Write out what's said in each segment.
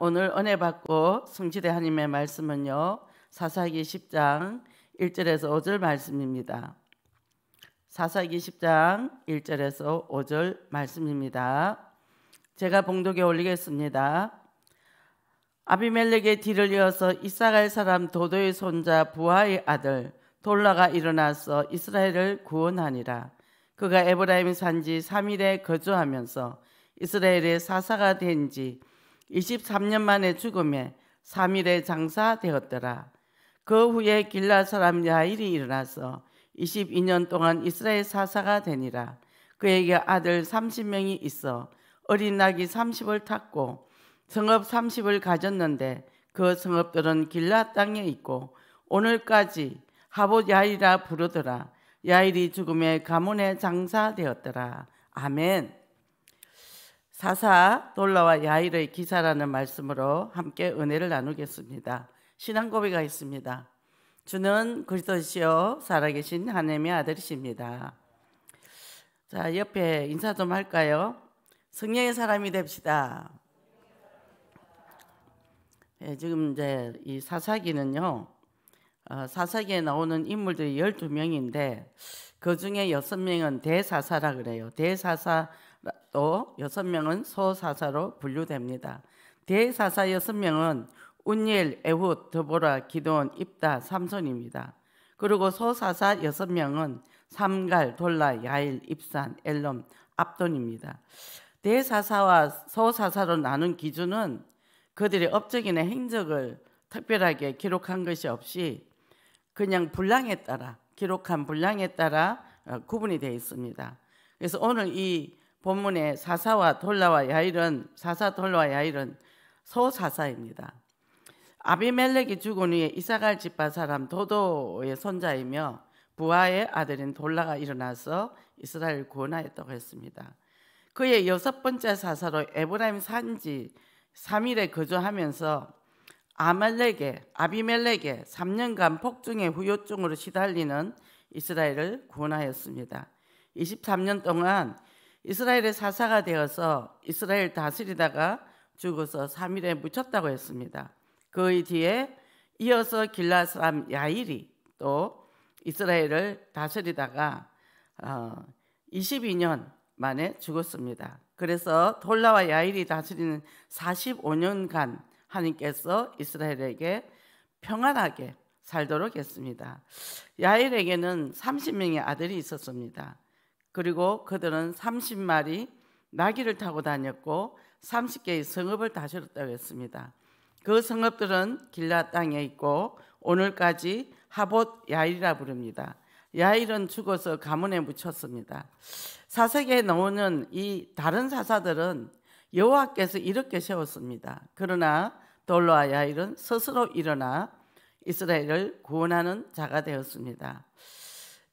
오늘 은혜 받고 성지대 하나님의 말씀은요. 사사기 10장 1절에서 5절 말씀입니다. 사사기 10장 1절에서 5절 말씀입니다. 제가 봉독에 올리겠습니다. 아비멜렉의 뒤를 이어서 이사갈 사람 도도의 손자 부하의 아들 돌라가 일어나서 이스라엘을 구원하니라. 그가 에브라임 산지 3일에 거주하면서 이스라엘의 사사가 된지 23년 만에 죽음에 3일에 장사되었더라. 그 후에 길라 사람 야일이 일어나서 22년 동안 이스라엘 사사가 되니라. 그에게 아들 30명이 있어 어린 낙이 30을 탔고 성읍 30을 가졌는데 그 성읍들은 길라 땅에 있고 오늘까지 하봇 야일이라 부르더라. 야일이 죽음에 가문에 장사되었더라. 아멘. 사사 돌라와 야일의 기사라는 말씀으로 함께 은혜를 나누겠습니다. 신앙 고백가 있습니다. 주는 그리스도시요 살아계신 하나님의 아들이십니다. 자 옆에 인사 좀 할까요? 성령의 사람이 됩시다. 예, 지금 이제 이 사사기는요. 어, 사사기에 나오는 인물들이 12명인데 그 중에 6명은 대사사라 그래요. 대사사 또 여섯 명은 소사사로 분류됩니다. 대사사 여섯 명은 운일, 에훗, 더보라, 기돈, 입다, 삼손입니다. 그리고 소사사 여섯 명은 삼갈, 돌라, 야일, 입산, 엘럼, 압돈입니다. 대사사와 소사사로 나눈 기준은 그들의 업적이나 행적을 특별하게 기록한 것이 없이 그냥 분량에 따라 기록한 분량에 따라 어, 구분이 되어 있습니다. 그래서 오늘 이 본문의 사사와 돌라와 야일은 사사 돌라와 야일은 소사사입니다. 아비멜렉이 죽은 후에 이사갈 집바 사람 도도의 손자이며 부하의 아들인 돌라가 일어나서 이스라엘 구원하였다고 했습니다. 그의 여섯 번째 사사로 에브라임 산지 3일에 거주하면서 아멜렉에 아비멜렉에 3년간 폭증의 후유증으로 시달리는 이스라엘을 구원하였습니다. 23년 동안 이스라엘의 사사가 되어서 이스라엘 다스리다가 죽어서 3일에 묻혔다고 했습니다. 그의 뒤에 이어서 길라 사람 야일이 또 이스라엘을 다스리다가 22년 어, 만에 죽었습니다. 그래서 돌라와 야일이 다스리는 45년간 하나님께서 이스라엘에게 평안하게 살도록 했습니다. 야일에게는 30명의 아들이 있었습니다. 그리고 그들은 30마리 나귀를 타고 다녔고 30개의 성읍을 다스렸다고 했습니다. 그 성읍들은 길라 땅에 있고 오늘까지 하봇 야일이라 부릅니다. 야일은 죽어서 가문에 묻혔습니다. 사색에 나오는 이 다른 사사들은 여호와께서 이렇게 세웠습니다. 그러나 돌로와 야일은 스스로 일어나 이스라엘을 구원하는 자가 되었습니다.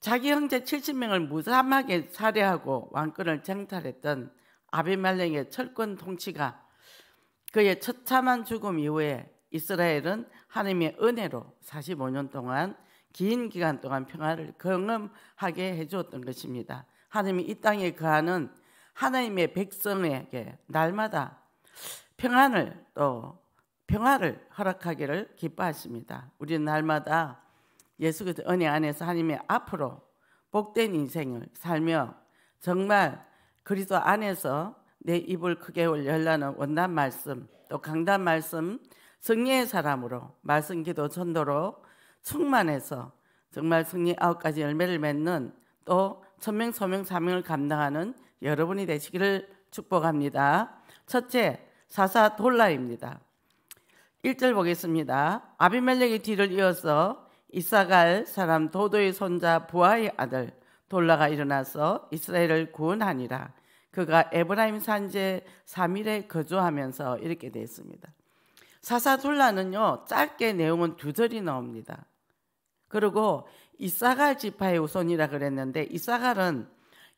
자기 형제 70명을 무사하게 살해하고 왕권을 쟁탈했던 아비멜렉의 철권 통치가 그의 처참한 죽음 이후에 이스라엘은 하나님의 은혜로 45년 동안 긴 기간 동안 평화를 경험하게 해주었던 것입니다. 하나님이 이 땅에 거하는 하나님의 백성에게 날마다 평안을 또 평화를 허락하기를 기뻐하십니다. 우리 날마다 예수 그리스도 은혜 안에서 하나님의 앞으로 복된 인생을 살며 정말 그리스도 안에서 내 입을 크게 열라는 원단 말씀 또 강단 말씀 승리의 사람으로 말씀 기도 전도로 충만해서 정말 승리 아홉 가지 열매를 맺는 또 천명 소명 사명을 감당하는 여러분이 되시기를 축복합니다. 첫째 사사 돌라입니다. 1절 보겠습니다. 아비멜렉의 뒤를 이어서 이사갈 사람 도도의 손자 부하의 아들 돌라가 일어나서 이스라엘을 구원하니라. 그가 에브라임 산제 3일에 거주하면서 이렇게 되어 있습니다. 사사둘라는요 짧게 내용은 두 절이 나옵니다. 그리고 이사갈 지파의 우선이라 그랬는데 이사갈은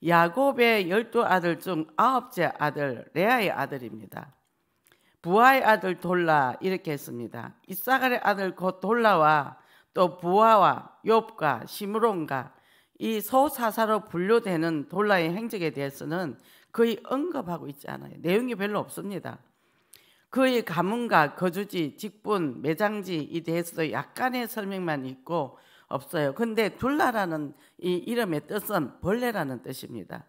야곱의 열두 아들 중 아홉째 아들 레아의 아들입니다. 부하의 아들 돌라 이렇게 했습니다. 이사갈의 아들 곧 돌라와 또 부하와 욥과 시므론과 이 소사사로 분류되는 돌라의 행적에 대해서는 거의 언급하고 있지 않아요. 내용이 별로 없습니다. 그의 가문과 거주지, 직분, 매장지에 대해서도 약간의 설명만 있고 없어요. 근데 둘라라는 이 이름의 뜻은 벌레라는 뜻입니다.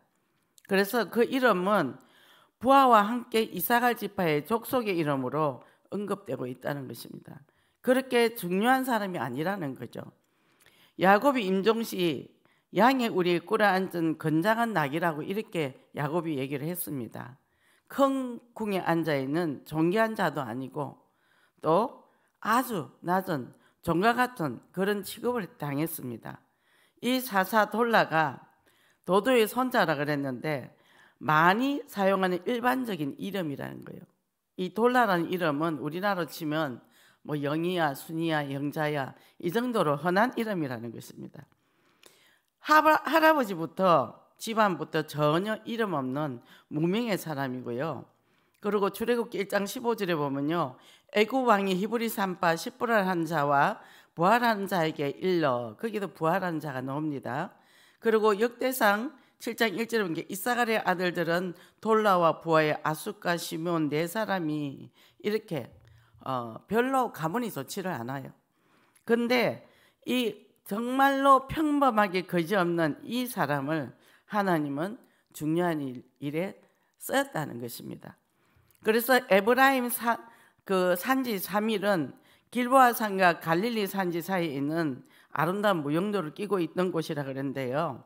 그래서 그 이름은 부하와 함께 이사갈 지파의 족속의 이름으로 언급되고 있다는 것입니다. 그렇게 중요한 사람이 아니라는 거죠. 야곱이 임종시 양의 우리 꿀에 앉은 건장한 낙이라고 이렇게 야곱이 얘기를 했습니다. 큰 궁에 앉아 있는 존귀한 자도 아니고 또 아주 낮은 종과 같은 그런 취급을 당했습니다. 이 사사돌라가 도도의 손자라 그랬는데 많이 사용하는 일반적인 이름이라는 거예요. 이 돌라라는 이름은 우리나라로 치면 뭐 영이야, 순이야, 영자야 이 정도로 흔한 이름이라는 것입니다. 하바, 할아버지부터 집안부터 전혀 이름 없는 무명의 사람이고요. 그리고 출애굽기 1장 15절에 보면요. 애굽 왕이 히브리 산파 십불한 자와 부활한 자에게 일러 거기도 부활한 자가 나옵니다. 그리고 역대상 7장 1절에 보면 이사갈의 아들들은 돌라와 부하의 아수카 시몬 네 사람이 이렇게 어, 별로 가문이 좋지를 않아요. 근데 이 정말로 평범하게 거지없는 이 사람을 하나님은 중요한 일, 일에 쓰다는 것입니다. 그래서 에브라임 사, 그 산지 3일은 길보아 산과 갈릴리 산지 사이에 있는 아름다운 무용도를 끼고 있던 곳이라 그런데요.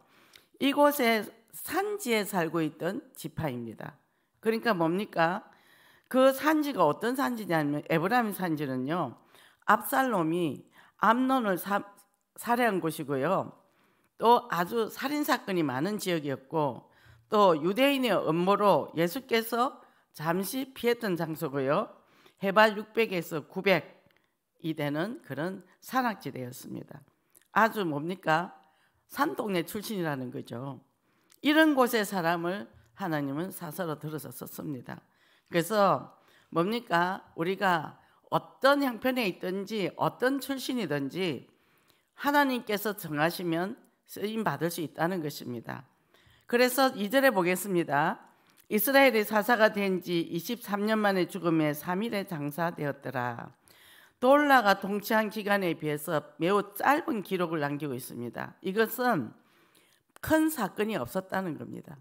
이곳에 산지에 살고 있던 지파입니다. 그러니까 뭡니까? 그 산지가 어떤 산지냐면 에브라임 산지는요. 압살롬이 암론을 사, 살해한 곳이고요. 또 아주 살인 사건이 많은 지역이었고 또 유대인의 음모로 예수께서 잠시 피했던 장소고요. 해발 600에서 900이 되는 그런 산악지대였습니다. 아주 뭡니까? 산동네 출신이라는 거죠. 이런 곳의 사람을 하나님은 사서로 들어서 썼습니다. 그래서 뭡니까? 우리가 어떤 형편에 있든지 어떤 출신이든지 하나님께서 정하시면 쓰임 받을 수 있다는 것입니다. 그래서 이절에 보겠습니다. 이스라엘의 사사가 된 지 23년 만에 죽음에 3일에 장사되었더라. 돌라가 통치한 기간에 비해서 매우 짧은 기록을 남기고 있습니다. 이것은 큰 사건이 없었다는 겁니다.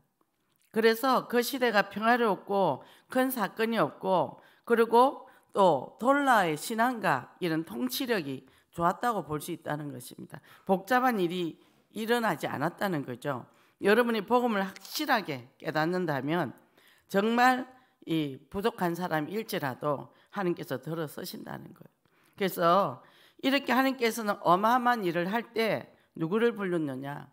그래서 그 시대가 평화롭고 큰 사건이 없고 그리고 또 돌라의 신앙과 이런 통치력이 좋았다고 볼 수 있다는 것입니다. 복잡한 일이 일어나지 않았다는 거죠. 여러분이 복음을 확실하게 깨닫는다면 정말 이 부족한 사람일지라도 하나님께서 들어 쓰신다는 거예요. 그래서 이렇게 하나님께서는 어마어마한 일을 할 때 누구를 부르느냐?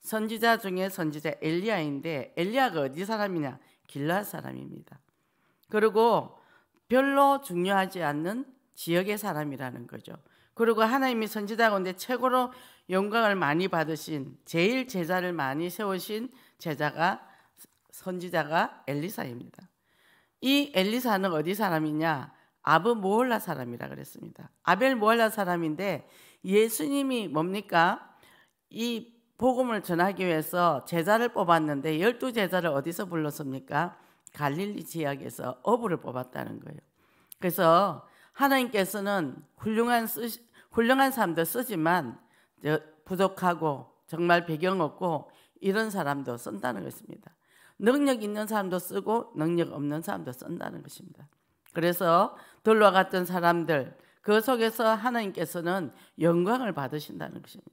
선지자 중에 선지자 엘리야인데 엘리야가 어디 사람이냐? 길라 사람입니다. 그리고 별로 중요하지 않는 지역의 사람이라는 거죠. 그리고 하나님이 선지자 가운데 최고로 영광을 많이 받으신 제일 제자를 많이 세우신 제자가 선지자가 엘리사입니다. 이 엘리사는 어디 사람이냐? 아브 모홀라 사람이라 그랬습니다. 아벨 모홀라 사람인데 예수님이 뭡니까? 이 복음을 전하기 위해서 제자를 뽑았는데 열두 제자를 어디서 불렀습니까? 갈릴리 지역에서 어부를 뽑았다는 거예요. 그래서 하나님께서는 훌륭한 쓰시, 훌륭한 사람도 쓰지만 부족하고 정말 배경 없고 이런 사람도 쓴다는 것입니다. 능력 있는 사람도 쓰고 능력 없는 사람도 쓴다는 것입니다. 그래서 돌로 갔던 사람들 그 속에서 하나님께서는 영광을 받으신다는 것입니다.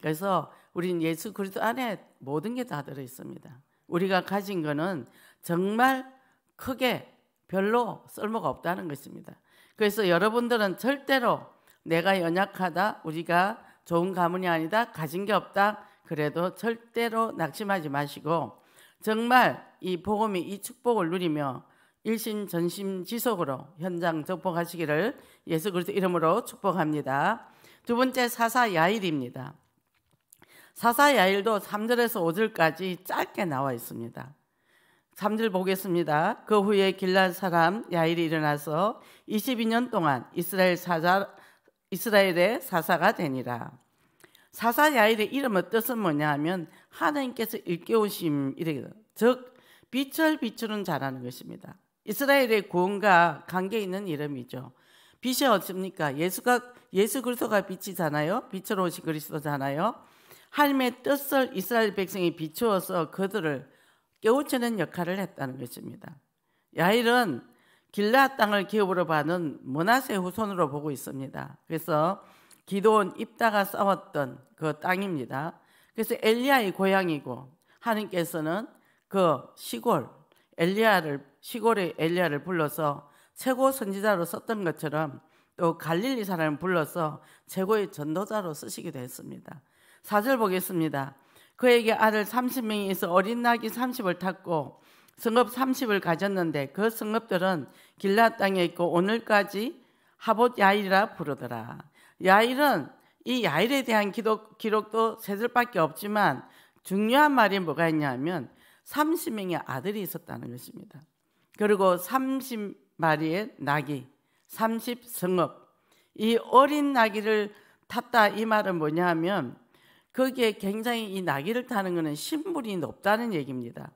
그래서 우린 예수 그리스도 안에 모든 게 다 들어 있습니다. 우리가 가진 거는 정말 크게 별로 쓸모가 없다는 것입니다. 그래서 여러분들은 절대로 내가 연약하다, 우리가 좋은 가문이 아니다, 가진 게 없다, 그래도 절대로 낙심하지 마시고 정말 이 복음이 이 축복을 누리며 일신 전심 지속으로 현장 정복하시기를 예수 그리스도 이름으로 축복합니다. 두 번째 사사 야일입니다. 사사 야일도 3절에서 5절까지 짧게 나와 있습니다. 3절 보겠습니다. 그 후에 길란 사람 야일이 일어나서 22년 동안 이스라엘 사자 이스라엘의 사사가 되니라. 사사 야일의 이름의 뜻은 뭐냐 하면 하나님께서 일깨우심즉 빛을 비추는 자라는 것입니다. 이스라엘의 구원과 관계 있는 이름이죠. 빛이 어습니까 예수가 예수 그리스도가 빛이잖아요. 빛으로 오신 그리스도잖아요. 하나님의 뜻을 이스라엘 백성이 비추어서 그들을 깨우치는 역할을 했다는 것입니다. 야일은 길라 땅을 기업으로 받은 문하세 후손으로 보고 있습니다. 그래서 기도원 입다가 싸웠던 그 땅입니다. 그래서 엘리야의 고향이고 하나님께서는 그 시골 엘리야를 시골의 엘리야를 불러서 최고 선지자로 썼던 것처럼 또 갈릴리 사람을 불러서 최고의 전도자로 쓰시기도 했습니다. 4절 보겠습니다. 그에게 아들 30명이 있어 어린 낙이 30을 탔고 성읍 30을 가졌는데 그 성읍들은 길라 땅에 있고 오늘까지 하봇 야일이라 부르더라. 야일은 이 야일에 대한 기록, 기록도 세 절밖에 없지만 중요한 말이 뭐가 있냐면 30명의 아들이 있었다는 것입니다. 그리고 30마리의 나귀, 30 성읍. 이 어린 나귀를 탔다 이 말은 뭐냐 하면 거기에 굉장히 이 나귀를 타는 것은 신분이 높다는 얘기입니다.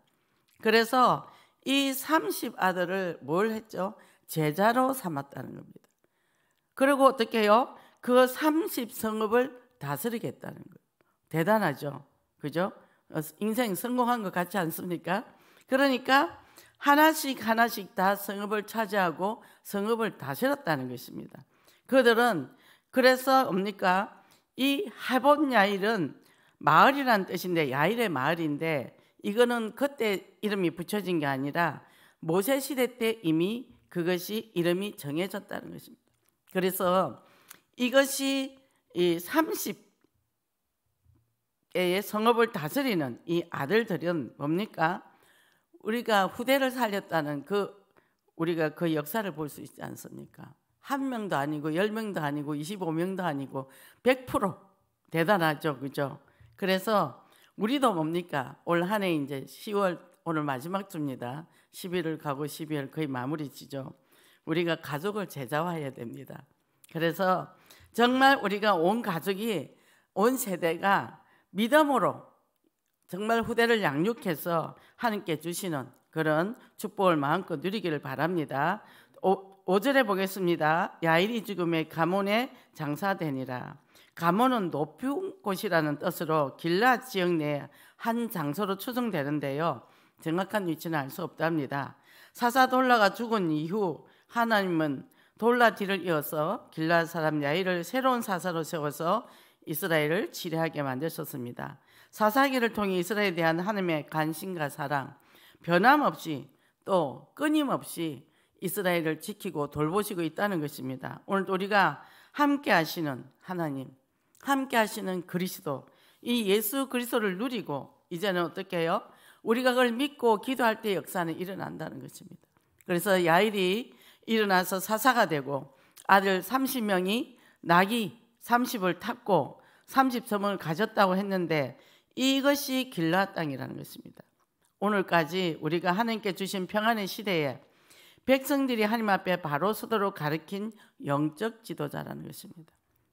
그래서 이 30아들을 뭘 했죠? 제자로 삼았다는 겁니다. 그리고 어떻게 해요? 그 30성읍을 다스리겠다는 거예요. 대단하죠? 그죠? 어, 인생 성공한 것 같지 않습니까? 그러니까 하나씩 하나씩 다 성읍을 차지하고 성읍을 다스렸다는 것입니다. 그들은 그래서 뭡니까? 이 하본 야일은 마을이란 뜻인데 야일의 마을인데 이거는 그때 이름이 붙여진 게 아니라 모세 시대 때 이미 그것이 이름이 정해졌다는 것입니다. 그래서 이것이 이 30개의 성읍을 다스리는 이 아들들은 뭡니까? 우리가 후대를 살렸다는 그 우리가 그 역사를 볼 수 있지 않습니까? 한 명도 아니고 열 명도 아니고 이십오 명도 아니고 백프로 대단하죠, 그죠? 그래서 우리도 뭡니까 올 한해 이제 10월 오늘 마지막 주입니다. 11월 가고 12월 거의 마무리지죠. 우리가 가족을 제자화해야 됩니다. 그래서 정말 우리가 온 가족이 온 세대가 믿음으로 정말 후대를 양육해서 하나님께 주시는 그런 축복을 마음껏 누리기를 바랍니다. 오절에 보겠습니다. 야일이 지금의 가문에 장사되니라. 가문은 높은 곳이라는 뜻으로 길라 지역 내 한 장소로 추정되는데요. 정확한 위치는 알 수 없답니다. 사사돌라가 죽은 이후 하나님은 돌라 뒤를 이어서 길라 사람 야일을 새로운 사사로 세워서 이스라엘을 지뢰하게 만드셨습니다. 사사기를 통해 이스라엘에 대한 하나님의 관심과 사랑, 변함없이 또 끊임없이 이스라엘을 지키고 돌보시고 있다는 것입니다. 오늘 우리가 함께 하시는 하나님, 함께 하시는 그리스도, 이 예수 그리스도를 누리고 이제는 어떻게 해요? 우리가 그걸 믿고 기도할 때 역사는 일어난다는 것입니다. 그래서 야일이 일어나서 사사가 되고 아들 30명이 낙이 30을 탔고 30점을 가졌다고 했는데 이것이 길라 땅이라는 것입니다. 오늘까지 우리가 하나님께 주신 평안의 시대에 백성들이 하나님 앞에 바로 서도록 가르친 영적 지도자라는 것입니다.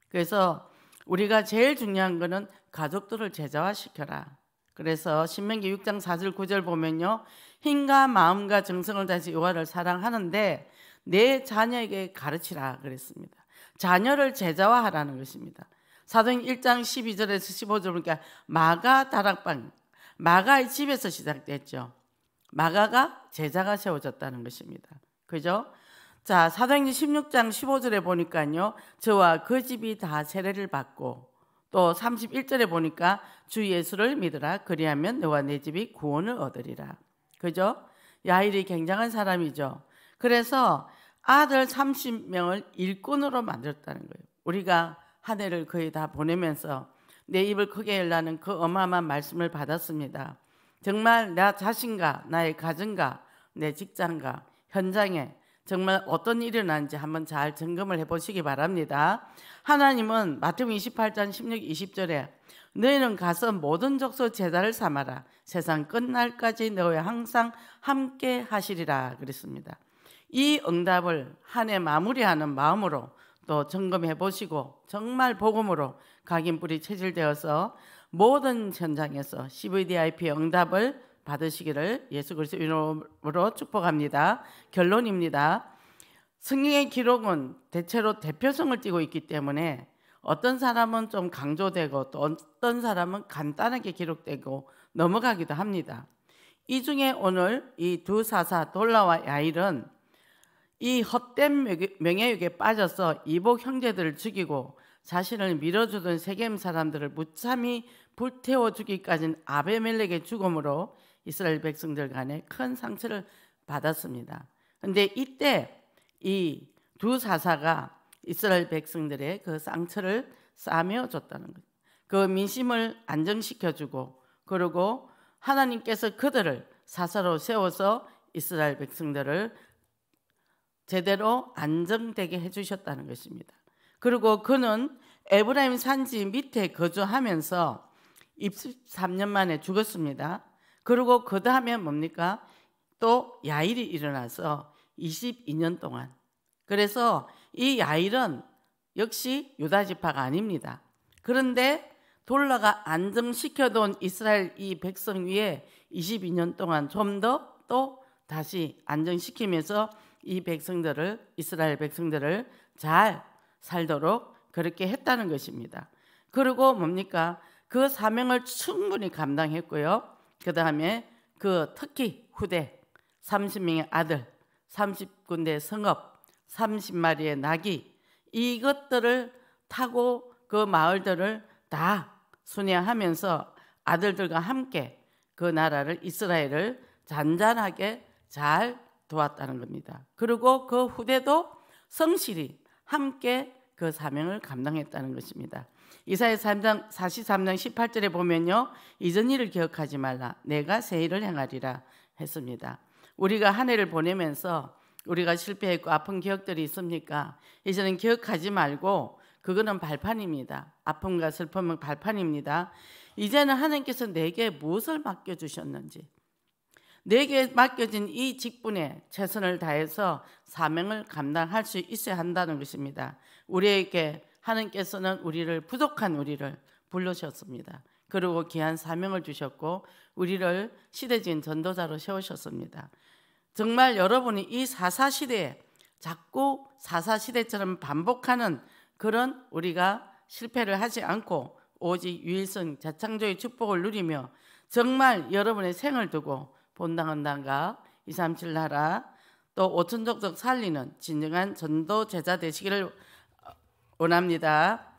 그래서 우리가 제일 중요한 거는 가족들을 제자화 시켜라. 그래서 신명기 6장 4절 9절 보면요. 힘과 마음과 정성을 다해서 요아를 사랑하는데 내 자녀에게 가르치라 그랬습니다. 자녀를 제자화하라는 것입니다. 사도행 1장 12절에서 15절 보니까 마가 다락방 마가의 집에서 시작됐죠. 마가가 제자가 세워졌다는 것입니다. 그죠? 자, 사도행전 16장 15절에 보니까요. 저와 그 집이 다 세례를 받고 또 31절에 보니까 주 예수를 믿으라 그리하면 너와 내 집이 구원을 얻으리라. 그죠? 야일이 굉장한 사람이죠. 그래서 아들 30명을 일꾼으로 만들었다는 거예요. 우리가 한 해를 거의 다 보내면서 내 입을 크게 열라는 그 어마어마한 말씀을 받았습니다. 정말 나 자신과 나의 가정과 내 직장과 현장에 정말 어떤 일이 일어나는지 한번 잘 점검을 해보시기 바랍니다. 하나님은 마태음 28장 16, 20절에 너희는 가서 모든 족소 제자를 삼아라. 세상 끝날까지 너희 항상 함께 하시리라 그랬습니다. 이 응답을 한 해 마무리하는 마음으로 또 점검해 보시고 정말 복음으로 각인 뿌리 체질되어서 모든 현장에서 CVDIP 응답을 받으시기를 예수 그리스도 이름으로 축복합니다. 결론입니다. 승리의 기록은 대체로 대표성을 띠고 있기 때문에 어떤 사람은 좀 강조되고 또 어떤 사람은 간단하게 기록되고 넘어가기도 합니다. 이 중에 오늘 이 두 사사 돌라와 야일은 이 헛된 명예욕에 빠져서 이복 형제들을 죽이고 자신을 밀어주던 세겜 사람들을 무참히 불태워 주기까지는 아베멜렉의 죽음으로 이스라엘 백성들 간에 큰 상처를 받았습니다. 근데 이때 이 두 사사가 이스라엘 백성들의 그 상처를 싸매어 줬다는 거그 민심을 안정시켜 주고 그리고 하나님께서 그들을 사사로 세워서 이스라엘 백성들을 제대로 안정되게 해 주셨다는 것입니다. 그리고 그는 에브라임 산지 밑에 거주하면서 23년 만에 죽었습니다. 그리고 그 다음에 뭡니까? 또 야일이 일어나서 22년 동안. 그래서 이 야일은 역시 유다 지파가 아닙니다. 그런데 돌라가 안정시켜둔 이스라엘 이 백성 위에 22년 동안 좀 더 또 다시 안정시키면서 이 백성들을 이스라엘 백성들을 잘 살도록 그렇게 했다는 것입니다. 그리고 뭡니까? 그 사명을 충분히 감당했고요. 그 다음에 그 특히 후대 30명의 아들, 3 0군데 성읍, 30마리의 낙이 이것들을 타고 그 마을들을 다 순회하면서 아들들과 함께 그 나라를 이스라엘을 잔잔하게 잘 도왔다는 겁니다. 그리고 그 후대도 성실히 함께 그 사명을 감당했다는 것입니다. 이사야 3장 43장 18절에 보면요. 이전 일을 기억하지 말라. 내가 새 일을 행하리라 했습니다. 우리가 한 해를 보내면서 우리가 실패했고 아픈 기억들이 있습니까? 이제는 기억하지 말고 그거는 발판입니다. 아픔과 슬픔은 발판입니다. 이제는 하나님께서 내게 무엇을 맡겨 주셨는지 내게 맡겨진 이 직분에 최선을 다해서 사명을 감당할 수 있어야 한다는 것입니다. 우리에게 하느님께서는 우리를 부족한 우리를 불르셨습니다. 그리고 귀한 사명을 주셨고 우리를 시대적 전도자로 세우셨습니다. 정말 여러분이 이 사사 시대에 자꾸 사사 시대처럼 반복하는 그런 우리가 실패를 하지 않고 오직 유일성 자창조의 축복을 누리며 정말 여러분의 생을 두고 본당한당과 237 나라 또 오천족적 살리는 진정한 전도 제자 되시기를 원합니다.